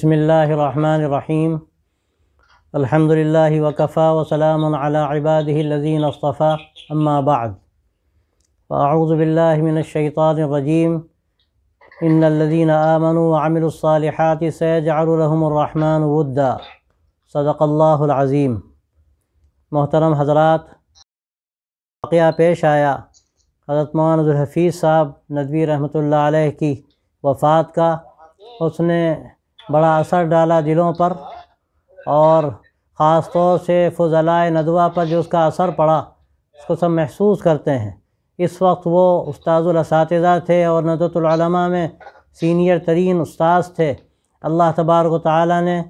بسم اللہ الرحمن الرحیم الحمد للہ وکفا وسلام علی عباده الذین اصطفى اما بعد فاعوذ باللہ من الشیطان الرجیم ان الذین آمنوا وعملوا الصالحات سیجعل لهم الرحمن ودا صدق اللہ العظیم محترم حضرات واقعہ پیش آیا حضرت مولانا الحفیظ صاحب ندوی رحمۃ اللہ علیہ کی وفات کا اس نے بڑا اثر ڈالا دلوں پر اور خاص طور سے فضلائے ندوہ پر جو اس کا اثر پڑا اس کو سب محسوس کرتے ہیں اس وقت وہ استاذ الاساتذہ تھے اور ندوۃ العلماء میں سینئر ترین استاذ تھے اللہ تبارک و تعالی نے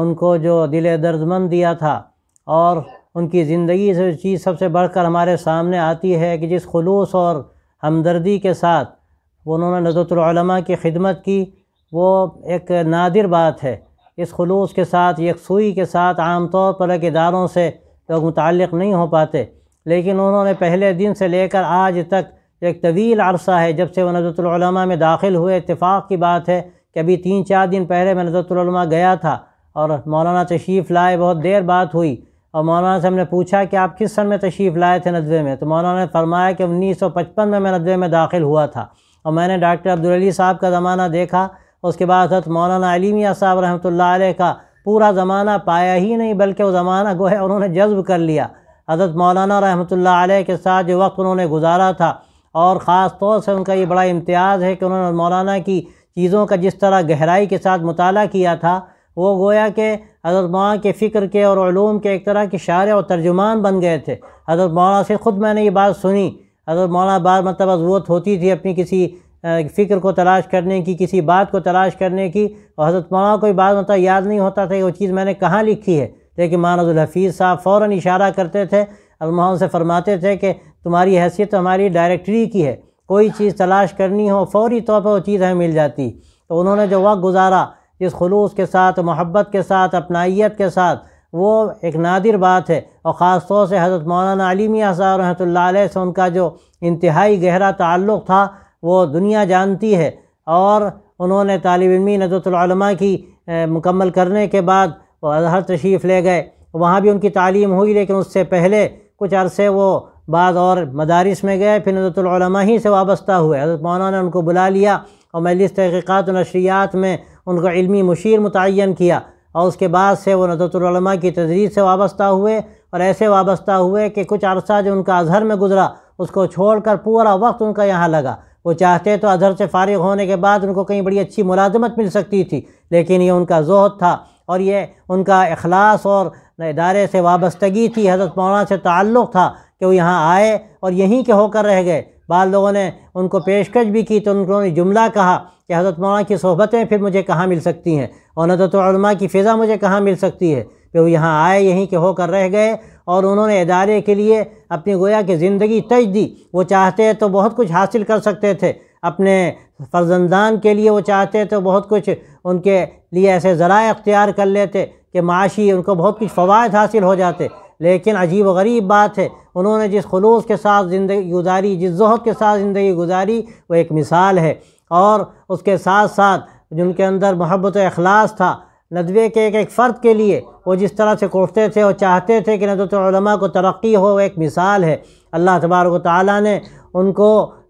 ان کو جو دل درد مند دیا تھا اور ان کی زندگی سے چیز سب سے بڑھ کر ہمارے سامنے آتی ہے کہ جس خلوص اور ہمدردی کے ساتھ انہوں نے ندرۃ العلماء کی خدمت کی وہ ایک نادر بات ہے اس خلوص کے ساتھ یکسوئی کے ساتھ عام طور پر ایک اداروں سے لوگ متعلق نہیں ہو پاتے لیکن انہوں نے پہلے دن سے لے کر آج تک ایک طویل عرصہ ہے جب سے وہ نظرت العلماء میں داخل ہوئے اتفاق کی بات ہے کہ ابھی تین چار دن پہلے میں نظرت العلماء گیا تھا اور مولانا تشریف لائے بہت دیر بات ہوئی اور مولانا سے ہم نے پوچھا کہ آپ کس سن میں تشریف لائے تھے ندوے میں تو مولانا نے فرمایا کہ انیس سو پچپن میں میں ندوے میں داخل ہوا تھا اور میں نے ڈاکٹر عبدالعلی صاحب کا زمانہ دیکھا اس کے بعد حضرت مولانا علیمیہ صاحب رحمۃ اللہ علیہ کا پورا زمانہ پایا ہی نہیں بلکہ وہ زمانہ گوہیا انہوں نے جذب کر لیا حضرت مولانا رحمۃ اللہ علیہ کے ساتھ جو وقت انہوں نے گزارا تھا اور خاص طور سے ان کا یہ بڑا امتیاز ہے کہ انہوں نے مولانا کی چیزوں کا جس طرح گہرائی کے ساتھ مطالعہ کیا تھا وہ گویا کہ حضرت مولانا کے فکر کے اور علوم کے ایک طرح کے شعرے اور ترجمان بن گئے تھے حضرت مولانا سے خود میں نے یہ بات سنی حضرت مولانا مرتبہ ضرورت ہوتی تھی اپنی کسی فکر کو تلاش کرنے کی کسی بات کو تلاش کرنے کی اور حضرت مولانا کوئی بات ہوتا مطلب یاد نہیں ہوتا تھا کہ وہ چیز میں نے کہاں لکھی ہے لیکن مانز الحفیظ صاحب فوراً اشارہ کرتے تھے المحان سے فرماتے تھے کہ تمہاری حیثیت ہماری ڈائریکٹری کی ہے کوئی چیز تلاش کرنی ہو فوری طور پر وہ چیز ہمیں مل جاتی تو انہوں نے جو وقت گزارا جس خلوص کے ساتھ محبت کے ساتھ اپنائیت کے ساتھ وہ ایک نادر بات ہے اور خاص طور سے حضرت مولانا علی میاں صاحب رحمۃ اللہ علیہ سے ان کا جو انتہائی گہرا تعلق تھا وہ دنیا جانتی ہے اور انہوں نے طالب علمی ندرت العلماء کی مکمل کرنے کے بعد وہ اظہر تشریف لے گئے وہاں بھی ان کی تعلیم ہوئی لیکن اس سے پہلے کچھ عرصے وہ بعض اور مدارس میں گئے پھر ندرۃ العلماء ہی سے وابستہ ہوئے حضرت مولانا نے ان کو بلا لیا اور مجلس تحقیقات و نشریات میں ان کو علمی مشیر متعین کیا اور اس کے بعد سے وہ ندرۃ العلماء کی تدریس سے وابستہ ہوئے اور ایسے وابستہ ہوئے کہ کچھ عرصہ جو ان کا اظہر میں گزرا اس کو چھوڑ کر پورا وقت ان کا یہاں لگا وہ چاہتے تو اظہر سے فارغ ہونے کے بعد ان کو کہیں بڑی اچھی ملازمت مل سکتی تھی لیکن یہ ان کا زہد تھا اور یہ ان کا اخلاص اور ادارے سے وابستگی تھی حضرت مولانا سے تعلق تھا کہ وہ یہاں آئے اور یہیں کے ہو کر رہ گئے بعض لوگوں نے ان کو پیشکش بھی کی تو انہوں نے جملہ کہا کہ حضرت مولانا کی صحبتیں پھر مجھے کہاں مل سکتی ہیں اور حضرت العلماء کی فضا مجھے کہاں مل سکتی ہے کہ وہ یہاں آئے یہیں کے ہو کر رہ گئے اور انہوں نے ادارے کے لیے اپنی گویا کہ زندگی تج دی وہ چاہتے تو بہت کچھ حاصل کر سکتے تھے اپنے فرزندان کے لیے وہ چاہتے تو بہت کچھ ان کے لیے ایسے ذرائع اختیار کر لیتے کہ معاشی ان کو بہت کچھ فوائد حاصل ہو جاتے لیکن عجیب و غریب بات ہے انہوں نے جس خلوص کے ساتھ زندگی گزاری جس زہد کے ساتھ زندگی گزاری وہ ایک مثال ہے اور اس کے ساتھ ساتھ جن کے اندر محبت و اخلاص تھا ندوے کے ایک ایک فرد کے لیے وہ جس طرح سے کوٹتے تھے اور چاہتے تھے کہ ندوۃ علماء کو ترقی ہو وہ ایک مثال ہے اللہ تبارک و تعالیٰ نے ان کو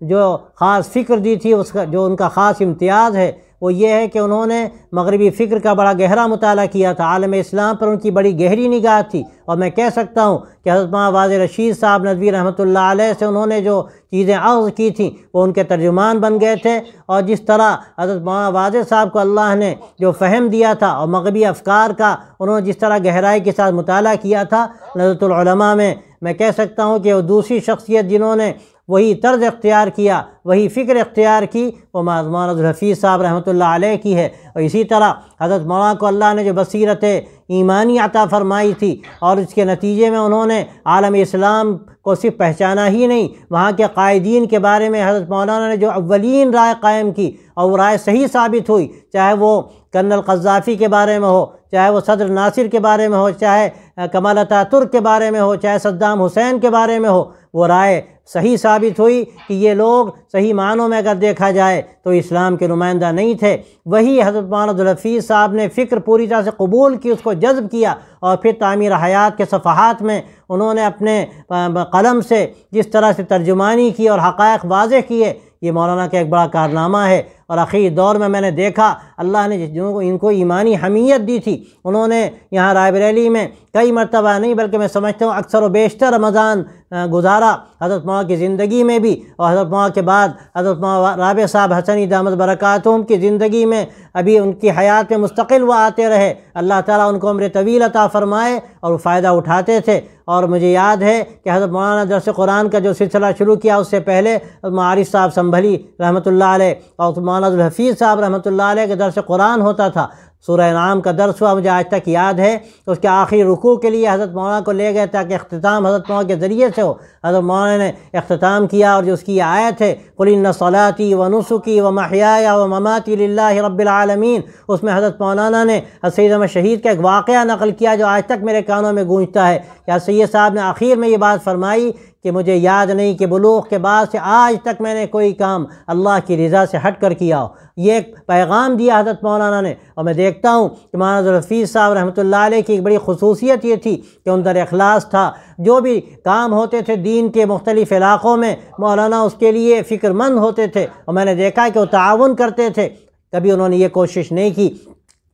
جو خاص فکر دی تھی اس کا جو ان کا خاص امتیاز ہے وہ یہ ہے کہ انہوں نے مغربی فکر کا بڑا گہرا مطالعہ کیا تھا عالم اسلام پر ان کی بڑی گہری نگاہ تھی اور میں کہہ سکتا ہوں کہ حضرت ماں واضح رشید صاحب ندوی رحمۃ اللہ علیہ سے انہوں نے جو چیزیں عغض کی تھیں وہ ان کے ترجمان بن گئے تھے اور جس طرح حضرت ماں واضح صاحب کو اللہ نے جو فہم دیا تھا اور مغربی افکار کا انہوں نے جس طرح گہرائی کے ساتھ مطالعہ کیا تھا نظرت العلماء میں میں کہہ سکتا ہوں کہ وہ دوسری شخصیت جنہوں نے وہی طرز اختیار کیا وہی فکر اختیار کی وہ مولانا الرفی صاحب رحمۃ اللہ علیہ کی ہے اور اسی طرح حضرت مولانا کو اللہ نے جو بصیرت ایمانی عطا فرمائی تھی اور اس کے نتیجے میں انہوں نے عالم اسلام کو صرف پہچانا ہی نہیں وہاں کے قائدین کے بارے میں حضرت مولانا نے جو اولین رائے قائم کی اور وہ رائے صحیح ثابت ہوئی چاہے وہ کرنل قذافی کے بارے میں ہو چاہے وہ صدر ناصر کے بارے میں ہو چاہے کمال ترک کے بارے میں ہو چاہے صدام حسین کے بارے میں ہو وہ رائے صحیح ثابت ہوئی کہ یہ لوگ صحیح معنوں میں اگر دیکھا جائے تو اسلام کے نمائندہ نہیں تھے وہی حضرت مولانا عبدالحفیظ صاحب نے فکر پوری طرح سے قبول کی اس کو جذب کیا اور پھر تعمیر حیات کے صفحات میں انہوں نے اپنے قلم سے جس طرح سے ترجمانی کی اور حقائق واضح کیے یہ مولانا کا ایک بڑا کارنامہ ہے اور آخری دور میں میں نے دیکھا اللہ نے جن جنہوں کو ان کو ایمانی حمیت دی تھی انہوں نے یہاں رائے بریلی میں کئی مرتبہ نہیں بلکہ میں سمجھتا ہوں اکثر و بیشتر رمضان گزارا حضرت ماں کی زندگی میں بھی اور حضرت ماں کے بعد حضرت رابع صاحب حسنی دامد برکاتہم کی زندگی میں ابھی ان کی حیات میں مستقل وہ آتے رہے اللہ تعالیٰ ان کو عمر طویل عطا فرمائے اور فائدہ اٹھاتے تھے اور مجھے یاد ہے کہ حضرت مولانا درس قرآن کا جو سلسلہ شروع کیا اس سے پہلے معارف صاحب سنبھلی رحمۃ اللہ علیہ اور مولانا الحفیظ صاحب رحمۃ اللہ علیہ کے درس قرآن ہوتا تھا سورہ نام کا درس ہوا مجھے آج تک یاد ہے اس کے آخری رکوع کے لیے حضرت مولانا کو لے گئے تاکہ اختتام حضرت مولانا کے ذریعے سے ہو حضرت مولانا نے اختتام کیا اور جو اس کی آیت ہے قلینصلاطی و نسخی و محیا و للہ رب العالمین اس میں حضرت مولانا نے سید شہید کا ایک واقعہ نقل کیا جو آج تک میرے کانوں میں گونجتا ہے کہ سید صاحب نے آخر میں یہ بات فرمائی کہ مجھے یاد نہیں کہ بلوغ کے بعد سے آج تک میں نے کوئی کام اللہ کی رضا سے ہٹ کر کیا ہو یہ ایک پیغام دیا حضرت مولانا نے اور میں دیکھتا ہوں کہ مولانا حفیظ صاحب رحمۃ اللہ علیہ کی ایک بڑی خصوصیت یہ تھی کہ اندر اخلاص تھا جو بھی کام ہوتے تھے دین کے مختلف علاقوں میں مولانا اس کے لیے فکر مند ہوتے تھے اور میں نے دیکھا کہ وہ تعاون کرتے تھے کبھی انہوں نے یہ کوشش نہیں کی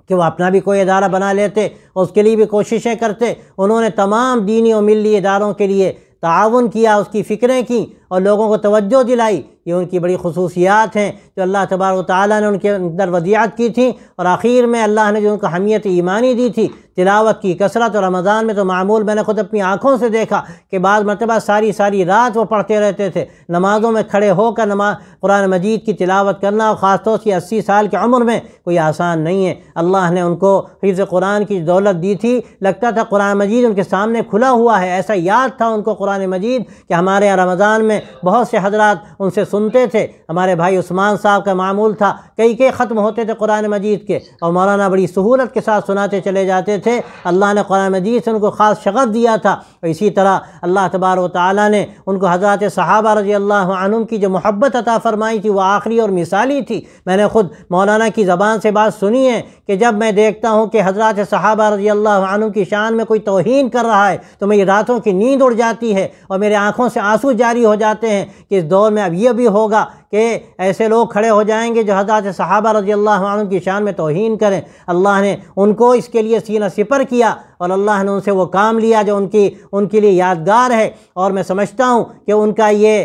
کہ وہ اپنا بھی کوئی ادارہ بنا لیتے اور اس کے لیے بھی کوششیں کرتے انہوں نے تمام دینی و ملی اداروں کے لیے تعاون کیا اس کی فکریں کی اور لوگوں کو توجہ دلائی یہ ان کی بڑی خصوصیات ہیں جو اللہ تبار تعالیٰ نے ان کے اندر وضیعت کی تھیں اور آخر میں اللہ نے جو ان کو حمیت ایمانی دی تھی تلاوت کی کثرت اور رمضان میں تو معمول میں نے خود اپنی آنکھوں سے دیکھا کہ بعض مرتبہ ساری ساری رات وہ پڑھتے رہتے تھے نمازوں میں کھڑے ہو کر نماز قرآن مجید کی تلاوت کرنا اور خاص طور سے اسی سال کی عمر میں کوئی آسان نہیں ہے اللہ نے ان کو حفظ قرآن کی دولت دی تھی لگتا تھا قرآن مجید ان کے سامنے کھلا ہوا ہے ایسا یاد تھا ان کو قرآن مجید کہ ہمارے رمضان میں بہت سے حضرات ان سے سنتے تھے ہمارے بھائی عثمان صاحب کا معمول تھا کئی کئی ختم ہوتے تھے قرآن مجید کے اور مولانا بڑی سہولت کے ساتھ سناتے چلے جاتے تھے اللہ نے قرآن مجید سے ان کو خاص شغف دیا تھا اسی طرح اللہ تبار و تعالیٰ نے ان کو حضرات صحابہ رضی اللہ عنہ کی جو محبت عطا فرمائی تھی وہ آخری اور مثالی تھی میں نے خود مولانا کی زبان سے بات سنی ہے کہ جب میں دیکھتا ہوں کہ حضرات صحابہ رضی اللہ عنہ کی شان میں کوئی توہین کر رہا ہے تو میری راتوں کی نیند اڑ جاتی ہے اور میرے آنکھوں سے آنسو جاری ہو جاتے جاتے ہیں کہ اس دور میں اب یہ بھی ہوگا کہ ایسے لوگ کھڑے ہو جائیں گے جو حضرت صحابہ رضی اللہ عنہ کی شان میں توہین کریں اللہ نے ان کو اس کے لیے سینہ سپر کیا اور اللہ نے ان سے وہ کام لیا جو ان کی ان کے لیے یادگار ہے اور میں سمجھتا ہوں کہ ان کا یہ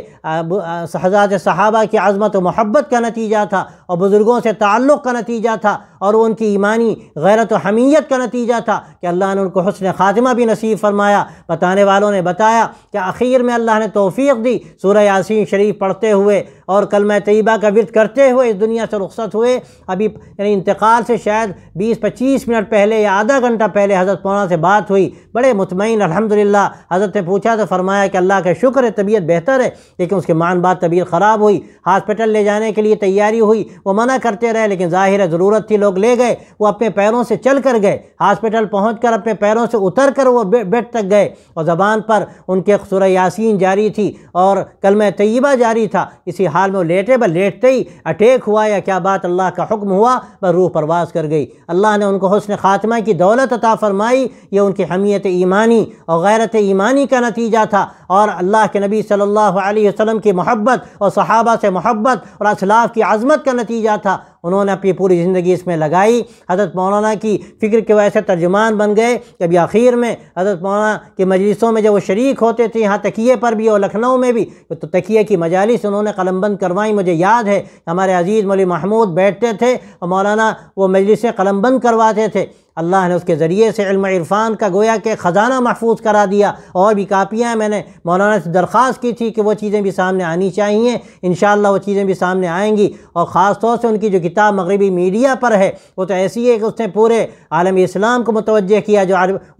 حضرت صحابہ کی عظمت و محبت کا نتیجہ تھا اور بزرگوں سے تعلق کا نتیجہ تھا اور ان کی ایمانی غیرت و حمیت کا نتیجہ تھا کہ اللہ نے ان کو حسن خاتمہ بھی نصیب فرمایا بتانے والوں نے بتایا کہ آخر میں اللہ نے توفیق دی سورہ یاسین شریف پڑھتے ہوئے اور کلمہ طیبہ کا ورد کرتے ہوئے اس دنیا سے رخصت ہوئے ابھی یعنی انتقال سے شاید بیس پچیس منٹ پہلے یا آدھا گھنٹہ پہلے حضرت مولانا سے بات ہوئی بڑے مطمئن الحمدللہ حضرت نے پوچھا تو فرمایا کہ اللہ کا شکر ہے طبیعت بہتر ہے لیکن اس کے مان بات طبیعت خراب ہوئی ہاسپٹل لے جانے کے لیے تیاری ہوئی وہ منع کرتے رہے لیکن ظاہر ہے ضرورت تھی لوگ لے گئے وہ اپنے پیروں سے چل کر گئے ہاسپٹل پہنچ کر اپنے پیروں سے اتر کر وہ بیٹھ تک گئے اور زبان پر ان کے سورہ یاسین جاری تھی اور کلمہ طیبہ جاری تھا اسی حال میں وہ لیٹے ب لیٹتے ہی اٹیک ہوا یا کیا بات اللہ کا حکم ہوا ب روح پرواز کر گئی اللہ نے ان کو حسن خاتمہ کی دولت عطا فرمائی یہ ان کی حمیت ایمانی اور غیرت ایمانی کا نتیجہ تھا اور اللہ کے نبی صلی اللہ علیہ وسلم کی محبت اور صحابہ سے محبت اور اسلاف کی عظمت کا نتیجہ تھا انہوں نے اپنی پوری زندگی اس میں لگائی حضرت مولانا کی فکر کے ویسے ترجمان بن گئے کبھی آخر میں حضرت مولانا کے مجلسوں میں جب وہ شریک ہوتے تھے یہاں تکیے پر بھی اور لکھنؤ میں بھی تو تکیے کی مجالس انہوں نے قلم بند کروائی مجھے یاد ہے ہمارے عزیز مولی محمود بیٹھتے تھے اور مولانا وہ مجلسیں قلم بند کرواتے تھے اللہ نے اس کے ذریعے سے علم عرفان کا گویا کہ خزانہ محفوظ کرا دیا اور بھی کاپیاں میں نے مولانا سے درخواست کی تھی کہ وہ چیزیں بھی سامنے آنی چاہیے انشاءاللہ وہ چیزیں بھی سامنے آئیں گی اور خاص طور سے ان کی جو کتاب مغربی میڈیا پر ہے وہ تو ایسی ہے کہ اس نے پورے عالم اسلام کو متوجہ کیا جو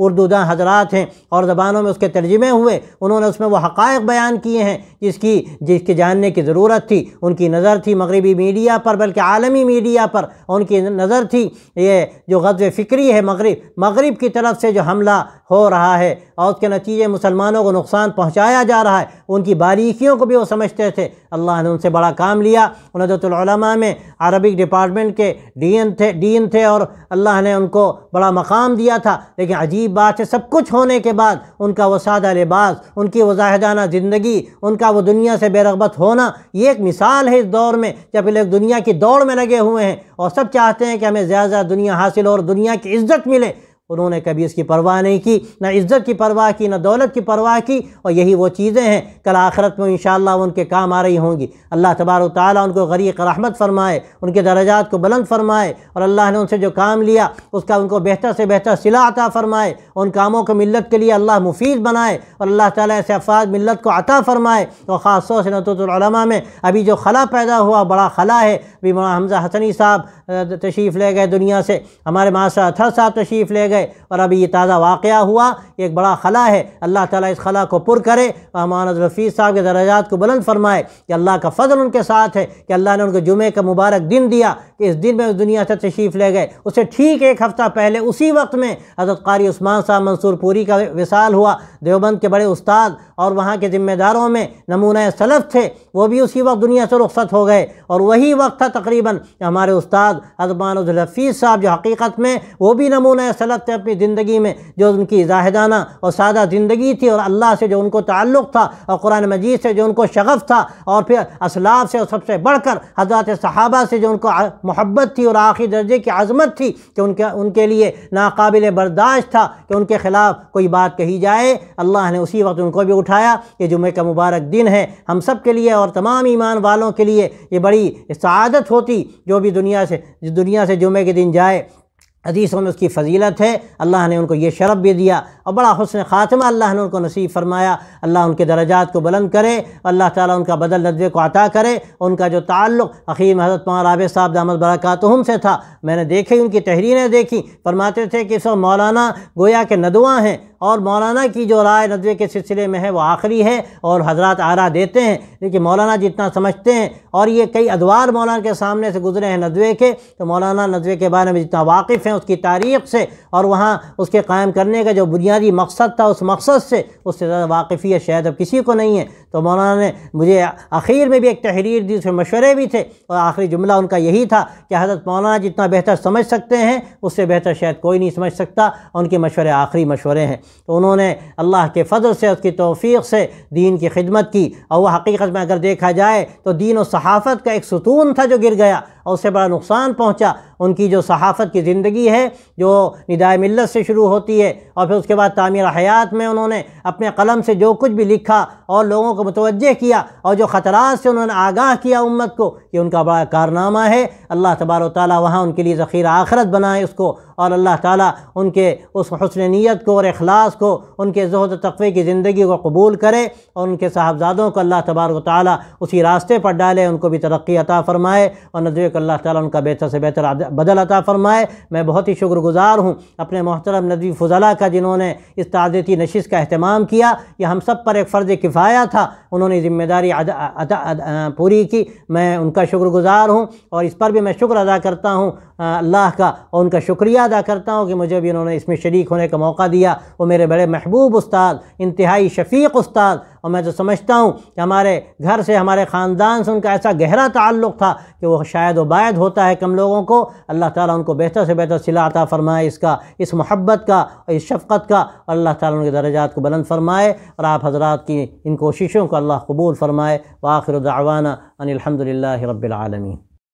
اردو داں حضرات ہیں اور زبانوں میں اس کے ترجمے ہوئے انہوں نے اس میں وہ حقائق بیان کیے ہیں جس کی جس کے جاننے کی ضرورت تھی ان کی نظر تھی مغربی میڈیا پر بلکہ عالمی میڈیا پر ان کی نظر تھی یہ جو غزو فکری ہے مغرب مغرب کی طرف سے جو حملہ ہو رہا ہے اور اس کے نتیجے مسلمانوں کو نقصان پہنچایا جا رہا ہے ان کی باریکیوں کو بھی وہ سمجھتے تھے اللہ نے ان سے بڑا کام لیا العلماء میں عربک ڈپارٹمنٹ کے ڈین تھے تھے اور اللہ نے ان کو بڑا مقام دیا تھا لیکن عجیب بات ہے سب کچھ ہونے کے بعد ان کا وہ سادہ لباس ان کی وزاحدانہ زندگی ان کا وہ دنیا سے بے رغبت ہونا یہ ایک مثال ہے اس دور میں جب لوگ دنیا کی دوڑ میں لگے ہوئے ہیں اور سب چاہتے ہیں کہ ہمیں زیادہ زیادہ دنیا حاصل ہو اور دنیا کی عزت ملے انہوں نے کبھی اس کی پرواہ نہیں کی نہ عزت کی پرواہ کی نہ دولت کی پرواہ کی اور یہی وہ چیزیں ہیں کل آخرت میں انشاءاللہ ان کے کام آ رہی ہوں گی اللہ تبار و تعالیٰ ان کو غریق رحمت فرمائے ان کے درجات کو بلند فرمائے اور اللہ نے ان سے جو کام لیا اس کا ان کو بہتر سے بہتر صلاح عطا فرمائے ان کاموں کو ملت کے لیے اللہ مفید بنائے اور اللہ تعالیٰ ایسے افراد ملت کو عطا فرمائے اور خاص طور سے صنعت العلماء میں ابھی جو خلا پیدا ہوا بڑا خلا ہے ابھی حمزہ حسنی صاحب تشریف لے گئے دنیا سے ہمارے اطہر صاحب تشریف لے گئے گئے اور ابھی یہ تازہ واقعہ ہوا ایک بڑا خلا ہے اللہ تعالیٰ اس خلا کو پر کرے اضمانفی صاحب کے درجات کو بلند فرمائے کہ اللہ کا فضل ان کے ساتھ ہے کہ اللہ نے ان کو جمعے کا مبارک دن دیا کہ اس دن میں اس دنیا سے تشریف لے گئے اسے ٹھیک ایک ہفتہ پہلے اسی وقت میں حضرت قاری عثمان صاحب منصور پوری کا وصال ہوا دیوبند کے بڑے استاد اور وہاں کے ذمہ داروں میں نمونہ سلف تھے وہ بھی اسی وقت دنیا سے رخصت ہو گئے اور وہی وقت تھا تقریباً ہمارے استاد اضمان الحفیظ صاحب جو حقیقت میں وہ بھی نمونہ سلف اپنی زندگی میں جو ان کی زاہدانہ اور سادہ زندگی تھی اور اللہ سے جو ان کو تعلق تھا اور قرآن مجید سے جو ان کو شغف تھا اور پھر اسلاف سے اور سب سے بڑھ کر حضرات صحابہ سے جو ان کو محبت تھی اور آخری درجے کی عظمت تھی کہ ان کے لیے ناقابل برداشت تھا کہ ان کے خلاف کوئی بات کہی جائے اللہ نے اسی وقت ان کو بھی اٹھایا یہ جمعہ کا مبارک دن ہے ہم سب کے لیے اور تمام ایمان والوں کے لیے یہ بڑی سعادت ہوتی جو بھی دنیا سے دنیا سے جمعے کے دن جائے حدیثوں میں اس کی فضیلت ہے اللہ نے ان کو یہ شرب بھی دیا اور بڑا حسن خاتمہ اللہ نے ان کو نصیب فرمایا اللہ ان کے درجات کو بلند کرے اللہ تعالیٰ ان کا بدل ندوے کو عطا کرے ان کا جو تعلق عقیم حضرت پمار رابع صاحب دامد برکاتہم سے تھا میں نے دیکھے ان کی تحریریں دیکھیں فرماتے تھے کہ اس وقت مولانا گویا کے ندواں ہیں اور مولانا کی جو رائے ندوے کے سلسلے میں ہے وہ آخری ہے اور حضرات آرا دیتے ہیں لیکن مولانا جتنا سمجھتے ہیں اور یہ کئی ادوار مولانا کے سامنے سے گزرے ہیں ندوے کے تو مولانا ندوے کے بارے میں جتنا واقف ہیں اس کی تاریخ سے اور وہاں اس کے قائم کرنے کا جو بنیادی مقصد تھا اس مقصد سے اس سے زیادہ واقفیت شاید اب کسی کو نہیں ہے تو مولانا نے مجھے آخر میں بھی ایک تحریر دی اس میں مشورے بھی تھے اور آخری جملہ ان کا یہی تھا کہ حضرت مولانا جتنا بہتر سمجھ سکتے ہیں اس سے بہتر شاید کوئی نہیں سمجھ سکتا ان کے مشورے آخری مشورے ہیں انہوں نے اللہ کے فضل سے اس کی توفیق سے دین کی خدمت کی اور وہ حقیقت میں اگر دیکھا جائے تو دین و صحافت کا ایک ستون تھا جو گر گیا اور اس سے بڑا نقصان پہنچا ان کی جو صحافت کی زندگی ہے جو ندائے ملت سے شروع ہوتی ہے اور پھر اس کے بعد تعمیر حیات میں انہوں نے اپنے قلم سے جو کچھ بھی لکھا اور لوگوں کو متوجہ کیا اور جو خطرات سے انہوں نے آگاہ کیا امت کو کہ ان کا بڑا کارنامہ ہے اللہ تبار و تعالیٰ وہاں ان کے لیے ذخیرہ آخرت بنائے اس کو اور اللہ تعالیٰ ان کے اس حسن نیت کو اور اخلاص کو ان کے زہد و تقوی کی زندگی کو قبول کرے اور ان کے صاحبزادوں کو اللہ تبارک و تعالیٰ اسی راستے پر ڈالے ان کو بھی ترقی عطا فرمائے اور نظوی کو اللہ تعالیٰ ان کا بہتر سے بہتر بدل عطا فرمائے میں بہت ہی شکر گزار ہوں اپنے محترم ندوی فضلہ کا جنہوں نے اس تعزیتی نشست کا اہتمام کیا یہ ہم سب پر ایک فرض کفایہ تھا انہوں نے ذمہ داری پوری کی میں ان کا شکر گزار ہوں اور اس پر بھی میں شکر ادا کرتا ہوں اللہ کا اور ان کا شکریہ ادا کرتا ہوں کہ مجھے بھی انہوں نے اس میں شریک ہونے کا موقع دیا وہ میرے بڑے محبوب استاد انتہائی شفیق استاد اور میں تو سمجھتا ہوں کہ ہمارے گھر سے ہمارے خاندان سے ان کا ایسا گہرا تعلق تھا کہ وہ شاید و باید ہوتا ہے کم لوگوں کو اللہ تعالیٰ ان کو بہتر سے بہتر عطا فرمائے اس کا اس محبت کا اور اس شفقت کا اور اللہ تعالیٰ ان کے درجات کو بلند فرمائے اور آپ حضرات کی ان کوششوں کو اللہ قبول فرمائے وآخر دعوانا ان الحمد رب العالمین